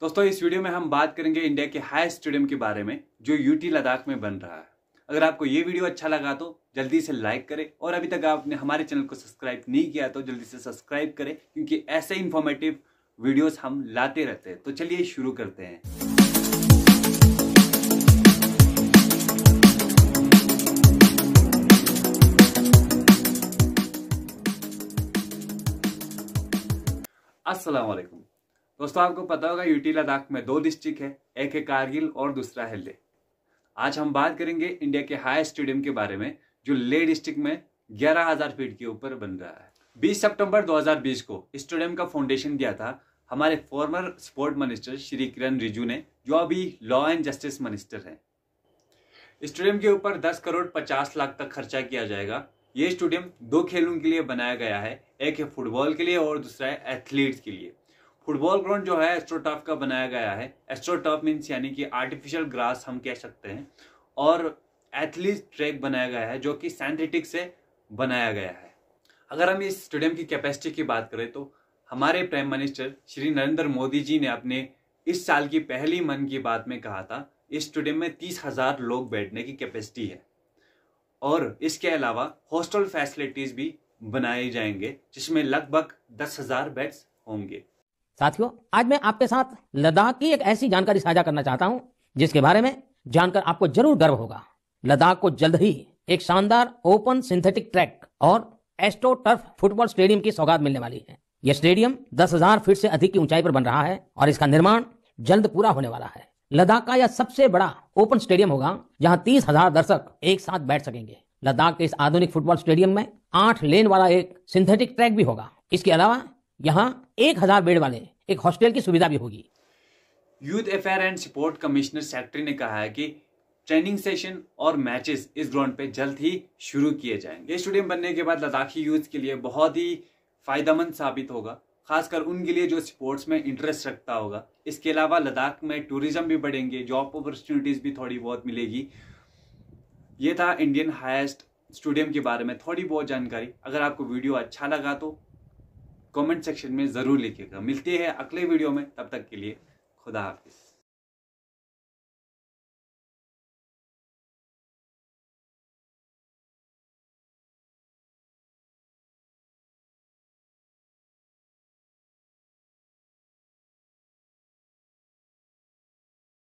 दोस्तों इस वीडियो में हम बात करेंगे इंडिया के हाई स्टेडियम के बारे में जो यूटी लद्दाख में बन रहा है अगर आपको ये वीडियो अच्छा लगा तो जल्दी से लाइक करें और अभी तक आपने हमारे चैनल को सब्सक्राइब नहीं किया तो जल्दी से सब्सक्राइब करें क्योंकि ऐसे इन्फॉर्मेटिव वीडियोस हम लाते रहते हैं तो चलिए शुरू करते हैं Assalamu दोस्तों आपको पता होगा यूटी लद्दाख में दो डिस्ट्रिक्ट है एक है कारगिल और दूसरा है ले आज हम बात करेंगे इंडिया के हाई स्टेडियम के बारे में जो ले डिस्ट्रिक्ट में ग्यारह हजार फीट के ऊपर बन रहा है 20 सितंबर 2020 को स्टेडियम का फाउंडेशन दिया था हमारे former sport minister Shri Kiran Rijiju ने जो अभी लॉ एंड जस्टिस मिनिस्टर हैं स्टेडियम के ऊपर 10 करोड़ 50 लाख तक खर्चा किया जाएगा ये स्टेडियम दो खेलों के लिए बनाया गया है एक है फुटबॉल के लिए और दूसरा है एथलीट्स के लिए फुटबॉल ग्राउंड जो है एस्ट्रोटॉप का बनाया गया है एस्ट्रोटॉप मीन्स यानी कि आर्टिफिशियल ग्रास हम कह सकते हैं और एथलीट ट्रैक बनाया गया है जो कि सैंथेटिक से बनाया गया है अगर हम इस स्टेडियम की कैपेसिटी की बात करें तो हमारे प्राइम मिनिस्टर श्री नरेंद्र मोदी जी ने अपने इस साल की पहली मन की बात में कहा था इस स्टेडियम में तीस हजार लोग बैठने की कैपेसिटी है और इसके अलावा हॉस्टल फैसिलिटीज भी बनाए जाएंगे जिसमें लगभग दस हजार बेड्स होंगे साथियों आज मैं आपके साथ लद्दाख की एक ऐसी जानकारी साझा करना चाहता हूं जिसके बारे में जानकर आपको जरूर गर्व होगा लद्दाख को जल्द ही एक शानदार ओपन सिंथेटिक ट्रैक और एस्टो टर्फ फुटबॉल स्टेडियम की सौगात मिलने वाली है यह स्टेडियम दस हजार फीट से अधिक की ऊंचाई पर बन रहा है और इसका निर्माण जल्द पूरा होने वाला है लद्दाख का यह सबसे बड़ा ओपन स्टेडियम होगा जहां तीस हजार दर्शक एक साथ बैठ सकेंगे लद्दाख के इस आधुनिक फुटबॉल स्टेडियम में आठ लेन वाला एक सिंथेटिक ट्रैक भी होगा इसके अलावा यहाँ एक हजार बेड वाले एक हॉस्टल की सुविधा भी होगी youth affair and sport commissioner secretary ने कहा है कि ट्रेनिंग सेशन और मैचेस इस ग्राउंड पे जल्द ही शुरू किए जाएंगे स्टेडियम बनने के बाद लद्दाखी यूथ के लिए बहुत ही फायदेमंद साबित होगा खासकर उनके लिए जो स्पोर्ट्स में इंटरेस्ट रखता होगा इसके अलावा लद्दाख में टूरिज्म भी बढ़ेंगे जॉब अपॉर्चुनिटीज़ भी थोड़ी बहुत मिलेगी ये था इंडियन हाईएस्ट स्टेडियम के बारे में थोड़ी बहुत जानकारी अगर आपको वीडियो अच्छा लगा तो कमेंट सेक्शन में ज़रूर लिखिएगा मिलते हैं अगले वीडियो में तब तक के लिए खुदा हाफिज़